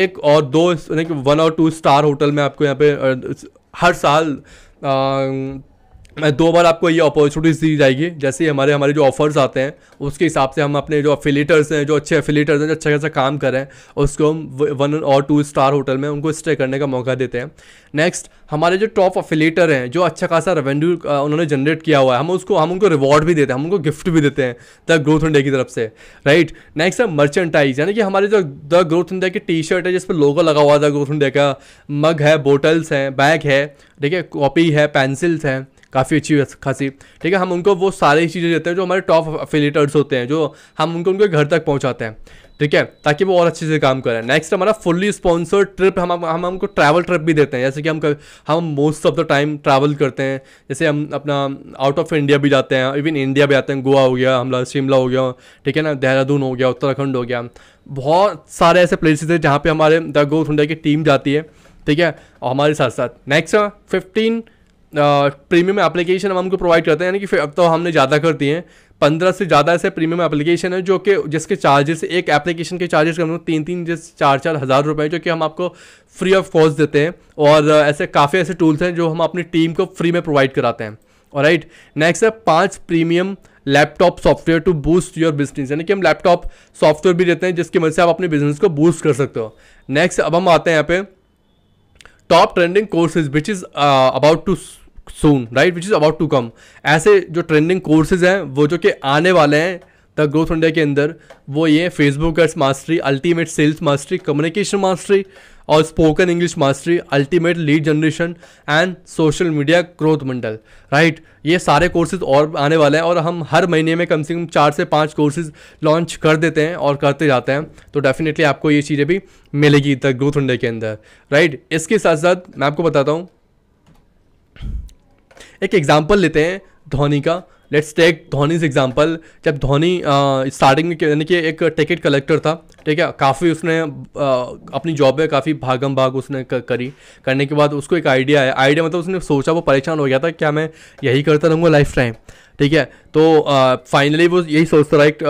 एक और दो यानी कि वन और टू स्टार होटल में आपको यहाँ पे हर साल आ, दो बार आपको ये अपॉर्चुनिटीज़ दी जाएगी जैसे ही हमारे हमारे जो ऑफर्स आते हैं उसके हिसाब से हम अपने जो अफिलेटर्स हैं जो अच्छे अफिलेटर्स हैं जो अच्छा खासा काम कर रहे हैं उसको हम वन और टू स्टार होटल में उनको स्टे करने का मौका देते हैं नेक्स्ट हमारे जो टॉप अफिलेटर हैं जो अच्छा खासा रेवेन्यू उन्होंने जनरेट किया हुआ है हम उसको हम उनको रिवॉर्ड भी देते हैं हम उनको गिफ्ट भी देते हैं द ग्रोथ इंडिया की तरफ से राइट नेक्स्ट है मर्चेंटाइज यानी कि हमारे जो द ग्रोथ इंडिया की टी शर्ट है जिस पर लोगो लगा हुआ है द ग्रोथ इंडिया का मग है बोटल्स हैं बैग है ठीक है कॉपी है पेंसिल्स हैं काफ़ी अच्छी खासी ठीक है हम उनको वो सारी चीज़ें देते हैं जो हमारे टॉप अफिलेटर्स होते हैं जो हम उनको उनके घर तक पहुँचाते हैं ठीक है ताकि वो और अच्छे से काम करें नेक्स्ट हमारा फुल्ली स्पॉन्सर्ड ट्रिप हम हम हमको ट्रैवल ट्रिप भी देते हैं जैसे कि हम कर, हम most of the time travel करते हैं जैसे हम अपना आउट ऑफ इंडिया भी जाते हैं इवन इंडिया भी आते हैं गोवा हो गया हमला शिमला हो गया ठीक है ना देहरादून हो गया उत्तराखंड हो गया बहुत सारे ऐसे प्लेसेस हैं जहाँ पे हमारे द गोथ की टीम जाती है ठीक है और हमारे साथ साथ नेक्स्ट फिफ्टीन प्रीमियम एप्लीकेशन हम हमको प्रोवाइड करते हैं यानी कि फिर अब तो हमने ज़्यादा कर दिए हैं पंद्रह से ज़्यादा ऐसे प्रीमियम एप्लीकेशन है जो कि जिसके चार्जेस एक एप्लीकेशन के चार्जेस कम से कम तीन तीन चार चार हज़ार रुपये जो कि हम आपको फ्री ऑफ कॉस्ट देते हैं और ऐसे काफ़ी ऐसे टूल्स हैं जो हम अपनी टीम को फ्री में प्रोवाइड कराते हैं और राइट नेक्स्ट है पाँच premium laptop software to boost your business यानी कि हम लैपटॉप सॉफ्टवेयर भी देते हैं जिसकी मदद से आप अपने बिजनेस को बूस्ट कर सकते हो नेक्स्ट अब हम आते हैं यहाँ पे top trending courses which is about to soon right which is about to come ऐसे जो ट्रेंडिंग कोर्सेज हैं वो जो कि आने वाले हैं द ग्रोथ इंडिया के अंदर वो ये ads mastery ultimate sales mastery communication mastery और spoken English mastery ultimate lead generation and social media growth bundle right ये सारे कोर्सेज और आने वाले हैं और हम हर महीने में कम से कम चार से पाँच कोर्सेज लॉन्च कर देते हैं और करते जाते हैं तो डेफिनेटली आपको ये चीज़ें भी मिलेगी द ग्रोथ इंडिया के अंदर राइट इसके साथ साथ मैं आपको बताता हूँ एक एग्जाम्पल लेते हैं धोनी का लेट्स टेक धोनी से एग्जाम्पल जब धोनी स्टार्टिंग में यानी कि एक टिकट कलेक्टर था ठीक है काफ़ी उसने आ, अपनी जॉब में काफ़ी भागम भाग उसने करी करने के बाद उसको एक आइडिया आया आइडिया मतलब उसने सोचा वो परेशान हो गया था क्या मैं यही करता रहूँगा लाइफ टाइम ठीक है तो फाइनली वो यही सोचता रहा एक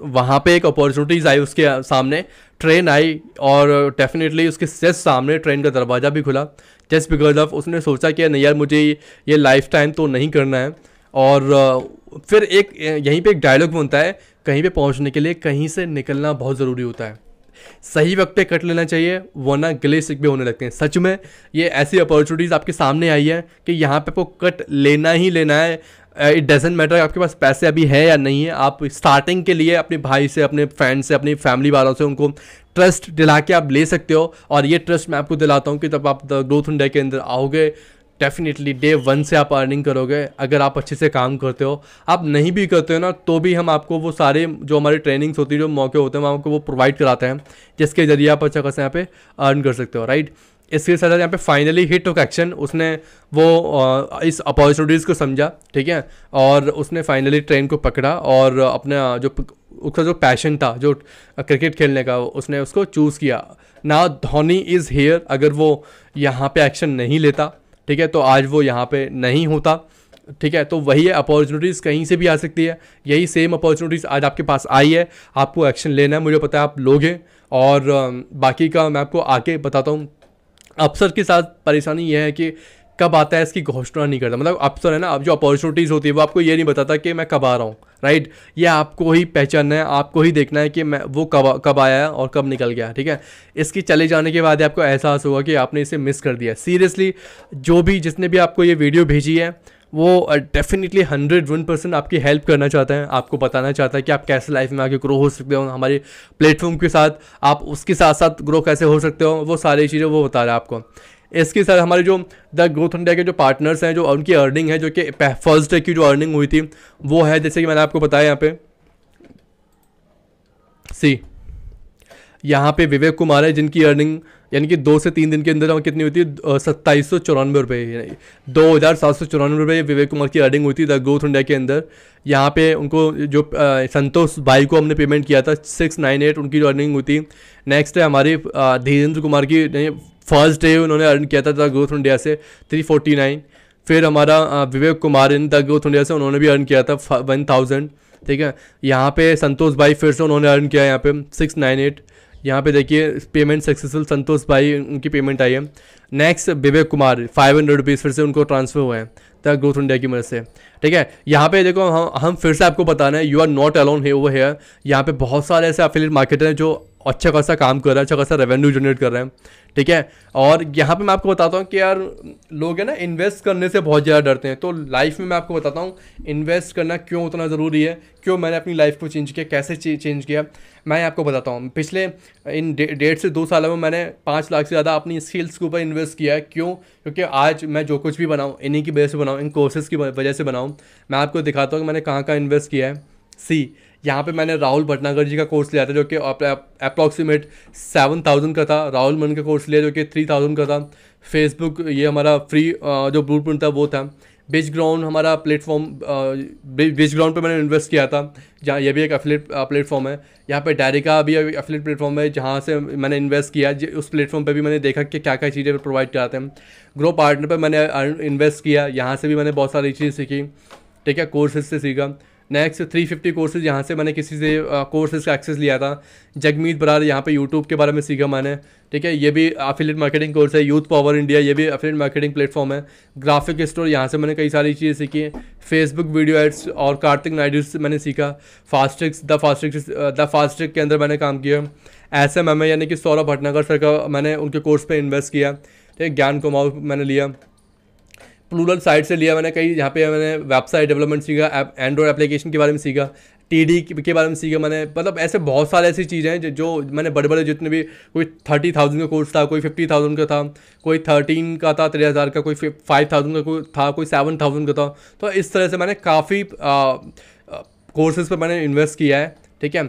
वहाँ पे एक अपॉर्चुनिटीज़ आई उसके सामने ट्रेन आई और डेफिनेटली उसके सेस सामने ट्रेन का दरवाज़ा भी खुला जस्ट बिकॉज ऑफ उसने सोचा कि नहीं यार मुझे ये लाइफ टाइम तो नहीं करना है और फिर एक यहीं पे एक डायलॉग बनता है कहीं पे पहुंचने के लिए कहीं से निकलना बहुत ज़रूरी होता है सही वक्त पे कट लेना चाहिए वरना गले सिक भी होने लगते हैं सच में ये ऐसी अपॉर्चुनिटीज़ आपके सामने आई है कि यहाँ पे आपको कट लेना ही लेना है इट डजेंट मैटर आपके पास पैसे अभी है या नहीं है आप स्टार्टिंग के लिए अपने भाई से अपने फ्रेंड से अपनी फैमिली वालों से उनको ट्रस्ट दिला के आप ले सकते हो और ये ट्रस्ट मैं आपको दिलाता हूँ कि जब आप ग्रोथ इंडिया के अंदर आओगे डेफिनेटली डे वन से आप अर्निंग करोगे अगर आप अच्छे से काम करते हो आप नहीं भी करते हो ना तो भी हम आपको वो सारे जो हमारी ट्रेनिंग्स होती है जो मौके होते हैं हम आपको वो प्रोवाइड कराते हैं जिसके ज़रिए आप अच्छा खासा यहाँ पे अर्न कर सकते हो राइट इसके साथ साथ यहाँ पे फाइनली हिट ऑफ एक्शन उसने वो इस अपॉर्चुनिटीज़ को समझा ठीक है और उसने फाइनली ट्रेन को पकड़ा और अपना जो उसका जो पैशन था जो क्रिकेट खेलने का उसने उसको चूज़ किया ना धोनी इज़ हेयर अगर वो यहाँ पे एक्शन नहीं लेता ठीक है तो आज वो यहाँ पे नहीं होता ठीक है तो वही है अपॉर्चुनिटीज़ कहीं से भी आ सकती है यही सेम अपॉर्चुनिटीज़ आज आपके पास आई है आपको एक्शन लेना है मुझे पता है आप लोगे और बाकी का मैं आपको आके बताता हूँ अफसर के साथ परेशानी यह है कि कब आता है इसकी घोषणा नहीं करता मतलब अफसर है ना अब जो अपॉर्चुनिटीज़ होती है वो आपको ये नहीं बताता कि मैं कब आ रहा हूँ राइट ये आपको ही पहचानना है आपको ही देखना है कि मैं वो कब कब आया है और कब निकल गया ठीक है इसके चले जाने के बाद आपको एहसास होगा कि आपने इसे मिस कर दिया सीरियसली जो भी जिसने भी आपको ये वीडियो भेजी है वो डेफिनेटली हंड्रेड वन परसेंट आपकी हेल्प करना चाहता है आपको बताना चाहता है कि आप कैसे लाइफ में आके ग्रो हो सकते हो हमारे प्लेटफॉर्म के साथ आप उसके साथ साथ ग्रो कैसे हो सकते हो वो सारी चीज़ें वो बता रहा है आपको इसके साथ हमारे जो द ग्रोथ इंडिया के जो पार्टनर्स हैं जो उनकी अर्निंग है जो कि फर्स्ट डे की जो अर्निंग हुई थी वो है जैसे कि मैंने आपको बताया यहाँ पे सी यहाँ पे विवेक कुमार है जिनकी अर्निंग यानी कि दो से तीन दिन के अंदर कितनी हुई थी सत्ताईस सौ चौरानवे रुपये दो हज़ार सात सौ चौरानवे रुपये विवेक कुमार की अर्निंग हुई थी द ग्रोथ इंडिया के अंदर यहाँ पे उनको जो संतोष भाई को हमने पेमेंट किया था सिक्स नाइन एट उनकी जो अर्निंग हुई थी नेक्स्ट है हमारी धीरेन्द्र कुमार की फर्स्ट डे उन्होंने अर्न किया था द ग्रोथ इंडिया से थ्री फोर्टी नाइन फिर हमारा Vivek Kumar in the growth India से उन्होंने भी अर्न किया था वन थाउजेंड ठीक है यहाँ पे संतोष भाई फिर से उन्होंने अर्न किया यहाँ पे सिक्स नाइन एट यहाँ पे देखिए पेमेंट सक्सेसफुल संतोष भाई उनकी पेमेंट आई है next Vivek Kumar five hundred rupees फिर से उनको ट्रांसफ़र हुए हैं द ग्रोथ इंडिया की मदद से ठीक है यहाँ पे देखो हम हम फिर से आपको बताना है यू आर नॉट अलोन है वो हेयर यहाँ पे बहुत सारे ऐसे अफिलेट मार्केटर हैं जो अच्छा खासा काम कर रहे हैं अच्छा खासा रेवेन्यू जनरेट कर रहे हैं ठीक है और यहाँ पे मैं आपको बताता हूँ कि यार लोग है ना इन्वेस्ट करने से बहुत ज़्यादा डरते हैं तो लाइफ में मैं आपको बताता हूँ इन्वेस्ट करना क्यों उतना ज़रूरी है क्यों मैंने अपनी लाइफ को चेंज किया कैसे चेंज किया मैं आपको बताता हूँ पिछले इन डेढ़ से दो सालों में मैंने पाँच लाख से ज़्यादा अपनी स्किल्स के ऊपर इन्वेस्ट किया है क्यों क्योंकि आज मैं जो कुछ भी बनाऊँ इन्हीं की वजह से बनाऊँ इन कोर्सेज़ की वजह से बनाऊँ मैं आपको दिखाता हूँ कि मैंने कहाँ कहाँ इन्वेस्ट किया है सी यहाँ पे मैंने राहुल भटनागर जी का कोर्स लिया था जो कि अप्रॉक्सीमेट सेवन थाउजेंड का था राहुल मन का कोर्स लिया जो कि थ्री थाउजेंड का था फेसबुक ये हमारा फ्री जो ब्लू प्रिंट था वो था बेच ग्राउंड हमारा प्लेटफॉर्म बेच ग्राउंड पर मैंने इन्वेस्ट किया था जहाँ ये भी एक अफिलेट प्लेटफॉर्म है यहाँ पे डायरिका भी एक अफिलेट प्लेटफॉर्म है जहाँ से मैंने इन्वेस्ट किया उस प्लेटफॉर्म पे भी मैंने देखा कि क्या क्या चीज़ें प्रोवाइड कराते हैं ग्रो पार्टनर पे मैंने इन्वेस्ट किया यहाँ से भी मैंने बहुत सारी चीज़ें सीखी ठीक है कोर्सेज से सीखा नेक्स्ट थ्री फिफ्टी कोर्सेज यहाँ से मैंने किसी से कोर्सेज का एक्सेस लिया था जगमीत बरार यहाँ पे यूट्यूब के बारे में सीखा मैंने ठीक है ये भी अफिलेट मार्केटिंग कोर्स है यूथ पावर इंडिया ये भी अफिलेट मार्केटिंग प्लेटफॉर्म है ग्राफिक स्टोर यहाँ से मैंने कई सारी चीज़ें सीखी फेसबुक वीडियो एड्स और कार्तिक नायडू से मैंने सीखा फास्ट्रिक्स द फास्ट्रिक्स द फास्ट्रिक के अंदर मैंने काम किया एस एम एम यानी कि सौरभ भटनागर सर का मैंने उनके कोर्स पर इन्वेस्ट किया ठीक है ज्ञान कुमार मैंने लिया प्लूरल साइट से लिया मैंने कई यहाँ पे मैंने वेबसाइट डेवलपमेंट सीखा ऐप एंड्रॉयड एप्लीकेशन के बारे में सीखा टी के बारे में सीखा मैंने मतलब ऐसे बहुत सारे ऐसी चीज़ें हैं जो मैंने बड़े बड़े जितने भी कोई थर्टी थाउजेंड का कोर्स था कोई फिफ्टी थाउजेंड का था कोई थर्टीन का था तेरह हज़ार का कोई फाइव थाउजेंड का कोई था कोई सेवन थाउजेंड का था तो इस तरह से मैंने काफ़ी कोर्सेज पर मैंने इन्वेस्ट किया है ठीक है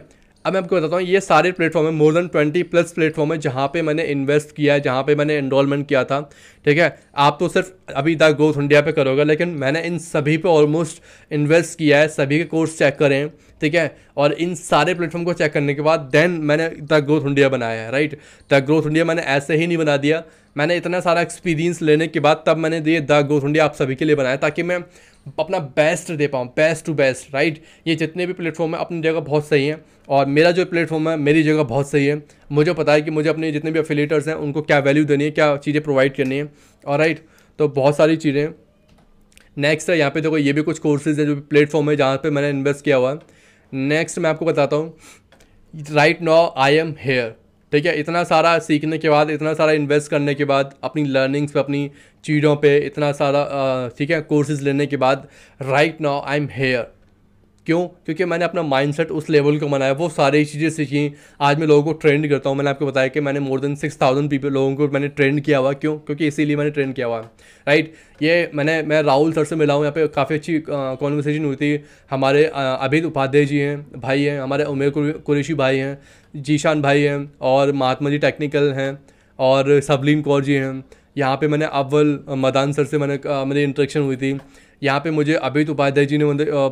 अब मैं आपको बताता हूँ ये सारे प्लेटफॉर्म है more than twenty plus platform है जहाँ पे मैंने इन्वेस्ट किया है जहाँ पे मैंने इनरोलमेंट किया था ठीक है आप तो सिर्फ अभी द ग्रोथ इंडिया पे करोगे लेकिन मैंने इन सभी पे ऑलमोस्ट इन्वेस्ट किया है सभी के कोर्स चेक करें ठीक है और इन सारे प्लेटफॉर्म को चेक करने के बाद देन मैंने द ग्रोथ इंडिया बनाया है राइट द ग्रोथ इंडिया मैंने ऐसे ही नहीं बना दिया मैंने इतना सारा एक्सपीरियंस लेने के बाद तब मैंने दिए द ग्रोथ इंडिया आप सभी के लिए बनाया ताकि मैं अपना बेस्ट दे पाऊँ बेस्ट टू बेस्ट राइट ये जितने भी प्लेटफॉर्म है अपनी जगह बहुत सही हैं और मेरा जो प्लेटफॉर्म है मेरी जगह बहुत सही है मुझे पता है कि मुझे अपने जितने भी अफिलेटर्स हैं उनको क्या वैल्यू देनी है क्या चीज़ें प्रोवाइड करनी है और राइट तो बहुत सारी चीज़ें नेक्स्ट है यहाँ पे देखो ये भी कुछ कोर्सेज है जो प्लेटफॉर्म है जहाँ पे मैंने इन्वेस्ट किया हुआ है नेक्स्ट मैं आपको बताता हूँ right now I am here ठीक है इतना सारा सीखने के बाद इतना सारा इन्वेस्ट करने के बाद अपनी लर्निंग्स पे अपनी चीज़ों पे इतना सारा ठीक है कोर्सेज लेने के बाद right now I am here क्यों क्योंकि मैंने अपना माइंडसेट उस लेवल को बनाया वो सारी चीज़ें सीखी आज मैं लोगों को ट्रेंड करता हूँ मैंने आपको बताया कि मैंने more than six thousand people लोगों को मैंने ट्रेंड किया हुआ क्यों क्योंकि इसीलिए मैंने ट्रेंड किया हुआ राइट ये मैंने मैं राहुल सर से मिला हूँ यहाँ पे काफ़ी अच्छी कॉन्वर्सेशन हुई थी हमारे अभित उपाध्याय जी हैं भाई हैं हमारे उमेर कुरेशी भाई हैं जीशान भाई हैं और महात्मा जी टेक्निकल हैं और सबलीम कौर जी हैं यहाँ पे मैंने अव्वल मदान सर से मैंने मेरी इंट्रेक्शन हुई थी यहाँ पे मुझे अभित तो उपाध्याय जी ने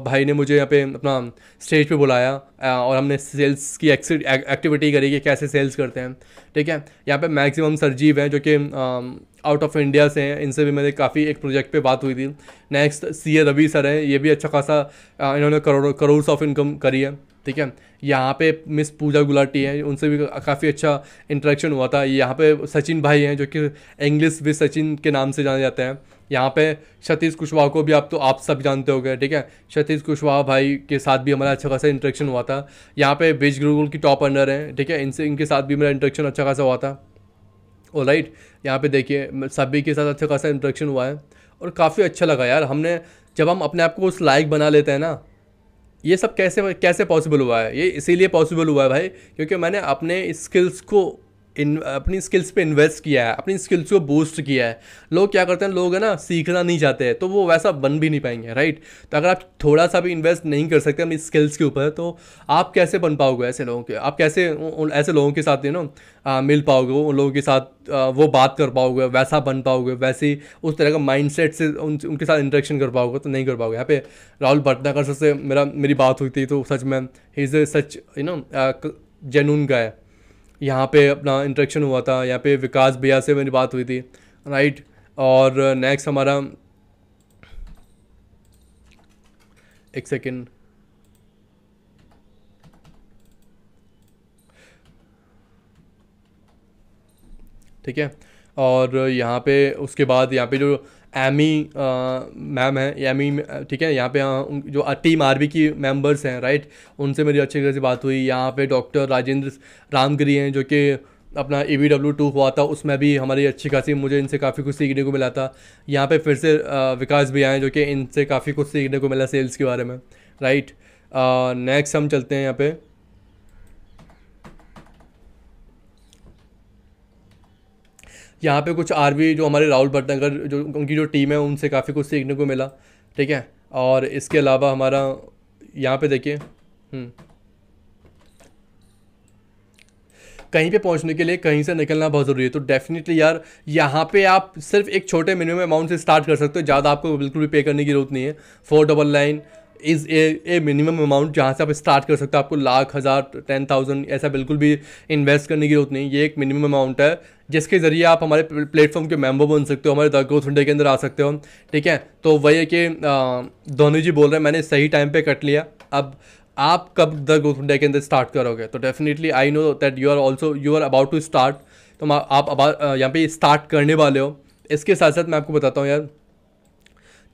भाई ने मुझे यहाँ पे अपना स्टेज पे बुलाया और हमने सेल्स की एक्टिविटी करी कि कैसे सेल्स करते हैं ठीक है यहाँ पे मैक्सिमम सरजीव हैं जो कि आउट ऑफ इंडिया से हैं इनसे भी मेरे काफ़ी एक प्रोजेक्ट पे बात हुई थी next C A Ravi sir हैं ये भी अच्छा खासा इन्होंने करोड़ों करोड़ ऑफ इनकम करी है ठीक है यहाँ पे मिस पूजा गुलाटी हैं उनसे भी काफ़ी अच्छा इंटरेक्शन हुआ था यहाँ पे सचिन भाई हैं जो कि इंग्लिश विद सचिन के नाम से जाने जाते हैं यहाँ पे सतीश कुशवाहा को भी आप तो आप सब जानते हो गए ठीक है सतीश कुशवाहा भाई के साथ भी हमारा अच्छा खासा इंट्रेक्शन हुआ था यहाँ पे विज गुरुगुल की टॉप अंडर हैं ठीक है इनसे इनके साथ भी मेरा इंट्रेक्शन अच्छा खासा हुआ था और राइट यहाँ पे देखिए सभी के साथ अच्छा खासा इंट्रेक्शन हुआ है और काफ़ी अच्छा लगा यार हमने जब हम अपने आप को उस लाइक बना लेते हैं ना ये सब कैसे कैसे पॉसिबल हुआ है ये इसीलिए पॉसिबल हुआ है भाई क्योंकि मैंने अपने स्किल्स को इन अपनी स्किल्स पे इन्वेस्ट किया है अपनी स्किल्स को बूस्ट किया है लोग क्या करते हैं लोग है ना सीखना नहीं चाहते हैं तो वो वैसा बन भी नहीं पाएंगे राइट तो अगर आप थोड़ा सा भी इन्वेस्ट नहीं कर सकते अपनी स्किल्स के ऊपर तो आप कैसे बन पाओगे ऐसे लोगों के आप कैसे ऐसे लोगों के साथ यू नो मिल पाओगे उन लोगों के साथ आ, वो बात कर पाओगे वैसा बन पाओगे वैसे उस तरह का माइंड से उन, उनके साथ इंटरेक्शन कर पाओगे तो नहीं कर पाओगे यहाँ पे राहुल भटनागर से मेरा मेरी बात हुई थी तो सच में ही इज़ सच यू नो जेनून का है यहाँ पे अपना इंट्रैक्शन हुआ था यहाँ पे विकास भैया से मेरी बात हुई थी राइट और नेक्स्ट हमारा एक सेकेंड ठीक है और यहाँ पे उसके बाद यहाँ पे जो एमी मैम uh, है एमी ठीक है यहाँ पे uh, जो टीम आरबी की मेंबर्स हैं राइट उनसे मेरी अच्छी खासी बात हुई यहाँ पे डॉक्टर राजेंद्र रामगिरी हैं जो कि अपना ई वी डब्ल्यू टू हुआ था उसमें भी हमारी अच्छी खासी मुझे इनसे काफ़ी कुछ सीखने को मिला था यहाँ पे फिर से uh, विकास भी आए जो कि इनसे काफ़ी कुछ सीखने को मिला सेल्स के बारे में राइट नेक्स्ट हम चलते हैं यहाँ पर यहाँ पे कुछ आरवी जो हमारे राहुल भटनगर जो उनकी जो टीम है उनसे काफ़ी कुछ सीखने को मिला ठीक है और इसके अलावा हमारा यहाँ पे देखिए हम्म। कहीं पे पहुंचने के लिए कहीं से निकलना बहुत ज़रूरी है तो डेफिनेटली यार यहाँ पे आप सिर्फ एक छोटे मिनिमम अमाउंट से स्टार्ट कर सकते हो ज़्यादा आपको बिल्कुल भी पे करने की ज़रूरत नहीं है four double nine is a a minimum amount जहाँ से आप स्टार्ट कर सकते हो आपको लाख हज़ार टेन थाउजेंड ऐसा बिल्कुल भी इन्वेस्ट करने की ज़रूरत नहीं ये एक मिनिमम अमाउंट है जिसके ज़रिए आप हमारे प्लेटफॉर्म के मेंबर बन सकते हो हमारे द ग्रोथ फंडे के अंदर आ सकते हो ठीक है तो वही है कि धोनी जी बोल रहे हैं मैंने सही टाइम पर कट लिया अब आप कब द ग्रोथ इंडिया के अंदर स्टार्ट करोगे तो definitely I know that you are also you are about to start तो आप यहाँ पे स्टार्ट करने वाले हो इसके साथ साथ मैं आपको बताता हूँ यार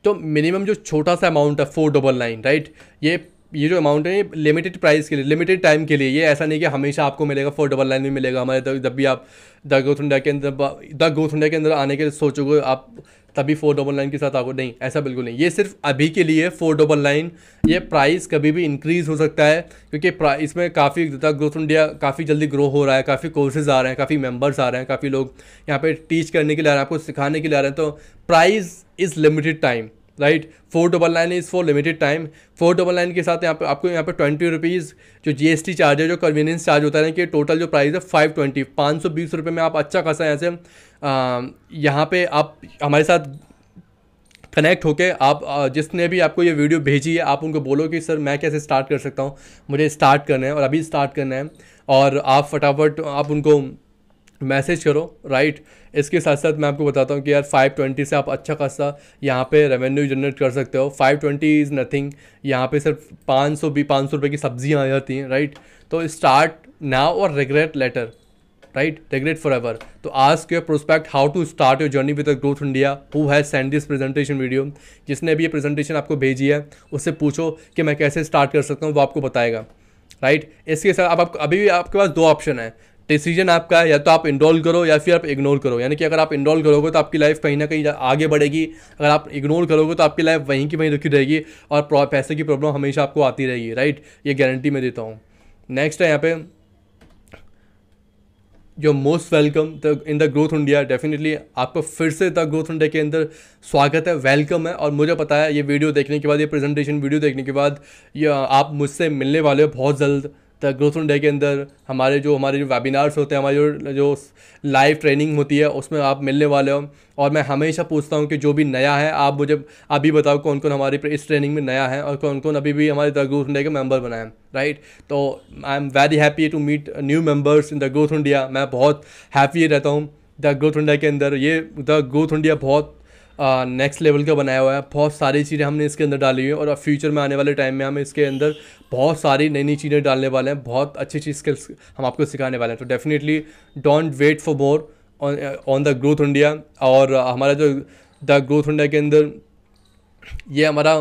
तो मिनिमम जो छोटा सा अमाउंट है फोर डबल नाइन राइट ये ये जो अमाउंट है ये लिमिटेड प्राइस के लिए लिमिटेड टाइम के लिए ये ऐसा नहीं कि हमेशा आपको मिलेगा फोर डबल नाइन में मिलेगा हमारे जब भी आप द गोथ इंडिया के अंदर द गोथ इंडिया के अंदर आने के लिए सोचोगे आप तभी फोर डबल नाइन के साथ आओगे नहीं ऐसा बिल्कुल नहीं ये सिर्फ अभी के लिए फोर डबल नाइन ये प्राइस कभी भी इंक्रीज़ हो सकता है क्योंकि इसमें काफ़ी ज्यादा ग्रोथ इंडिया काफ़ी जल्दी ग्रो हो रहा है काफ़ी कोर्सेज आ रहे हैं काफ़ी मेम्बर्स आ रहे हैं काफ़ी लोग यहाँ पर टीच करने के लिए आ रहे हैं आपको सिखाने के लिए आ रहे हैं तो price is limited time right four double nine is for limited time four double nine के साथ यहाँ पे आपको यहाँ पे ट्वेंटी रुपीज़ जो जी एस टी चार्ज है जो कन्वीनियंस चार्ज होता है कि टोटल जो प्राइस है फाइव ट्वेंटी पाँच सौ बीस रुपये में आप अच्छा खासा यहाँ से यहाँ पे आप हमारे साथ कनेक्ट होके आप जिसने भी आपको ये वीडियो भेजी है आप उनको बोलो कि सर मैं कैसे स्टार्ट कर सकता हूँ मुझे स्टार्ट करना है और अभी स्टार्ट करना है और आप फटाफट आप उनको मैसेज करो राइट right? इसके साथ साथ मैं आपको बताता हूँ कि यार 520 से आप अच्छा खासा यहाँ पे रेवेन्यू जनरेट कर सकते हो 520 इज़ नथिंग यहाँ पे सिर्फ पाँच सौ भी पाँच सौ रुपये की सब्जियाँ आ जाती हैं राइट तो स्टार्ट नाउ और regret later right regret for ever तो आज के prospect how to start your journey with growth India who has send this presentation video जिसने भी ये प्रेजेंटेशन आपको भेजी है उससे पूछो कि मैं कैसे स्टार्ट कर सकता हूँ वो आपको बताएगा राइट right? इसके साथ अब आप, अभी भी आपके पास दो ऑप्शन है डिसीजन आपका है या तो आप इनरोल करो या फिर आप इग्नोर करो यानी कि अगर आप इनरोल करोगे तो आपकी लाइफ कहीं ना कहीं आगे बढ़ेगी अगर आप इग्नोर करोगे तो आपकी लाइफ वहीं की वहीं रुकी रहेगी और पैसे की प्रॉब्लम हमेशा आपको आती रहेगी राइट ये गारंटी मैं देता हूँ नेक्स्ट है यहाँ पे जो most welcome the in the growth India definitely आपको फिर से द ग्रोथ इंडिया के अंदर स्वागत है वेलकम है और मुझे पता है ये वीडियो देखने के बाद ये प्रेजेंटेशन वीडियो देखने के बाद ये आप मुझसे मिलने वाले हो बहुत जल्द तो ग्रोथ डे के अंदर हमारे जो हमारे जो वेबिनार्स होते हैं हमारी जो जो लाइव ट्रेनिंग होती है उसमें आप मिलने वाले हो और मैं हमेशा पूछता हूँ कि जो भी नया है आप मुझे अभी बताओ कौन कौन हमारी इस ट्रेनिंग में नया है और कौन कौन अभी भी हमारे द ग्रोथ इंडिया के मेंबर बनाए हैं राइट तो I am very happy to meet new members in the growth India मैं बहुत हैप्पी रहता हूँ द ग्रोथ इंडिया के अंदर ये द ग्रोथ इंडिया बहुत नेक्स्ट लेवल का बनाया हुआ है बहुत सारी चीज़ें हमने इसके अंदर डाली हुई हैं और अब फ्यूचर में आने वाले टाइम में हम इसके अंदर बहुत सारी नई नई चीज़ें डालने वाले हैं बहुत अच्छी अच्छी स्किल्स हम आपको सिखाने वाले हैं तो definitely don't wait for more on the growth India और हमारा जो द ग्रोथ इंडिया के अंदर ये हमारा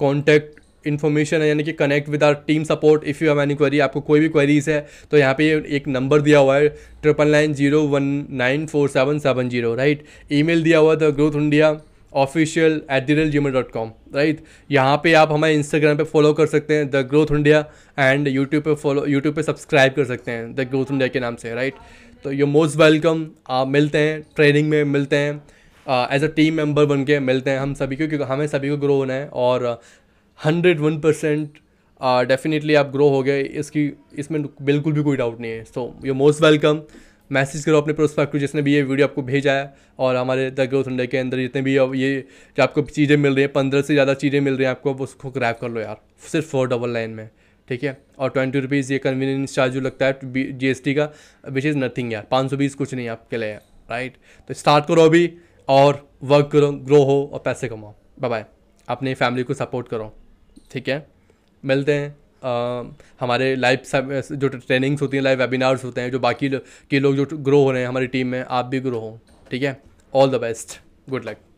कॉन्टैक्ट इन्फॉर्मेशन है यानी कि connect with our team support if you have any query आपको कोई भी क्वेरीज़ है तो यहाँ पे एक नंबर दिया हुआ है triple nine zero one nine four seven seven zero right mail दिया हुआ था Growth India official at the rate gmail dot com right यहाँ पर आप हमें इंस्टाग्राम पर फॉलो कर सकते हैं the growth India and YouTube पर फॉलो यूट्यूब पर सब्सक्राइब कर सकते हैं द ग्रोथ इंडिया के नाम से राइट तो यू मोस्ट वेलकम आप मिलते हैं ट्रेनिंग में मिलते हैं एज अ टीम मेंबर बन के मिलते हैं हम सभी को क्योंकि हमें सभी को ग्रो होना है और हंड्रेड वन परसेंट डेफिनेटली आप ग्रो हो गए इसकी इसमें बिल्कुल भी कोई डाउट नहीं है so you most welcome message करो अपने प्रोस्पेक्ट को जिसने भी ये वीडियो आपको भेजा है और हमारे द ग्रोथ हंडे के अंदर जितने भी ये जो आपको चीज़ें मिल रही हैं पंद्रह से ज़्यादा चीज़ें मिल रही हैं आपको उसको ग्रैप कर लो यार सिर्फ फोर डबल नाइन में ठीक है और ट्वेंटी रुपीज़ ये कन्वीनियंस चार्ज जो लगता है जी एस टी का विच इज़ नथिंग यार पाँच सौ बीस कुछ नहीं आपके लिए राइट तो स्टार्ट करो अभी और वर्क करो ग्रो हो और पैसे कमाओ बाय बाय अपनी फैमिली को सपोर्ट करो ठीक है मिलते हैं आ, हमारे लाइव जो ट्रेनिंग्स होती हैं लाइव वेबिनार्स होते हैं जो बाकी के लोग जो ग्रो हो रहे हैं हमारी टीम में आप भी ग्रो हो ठीक है all the best good luck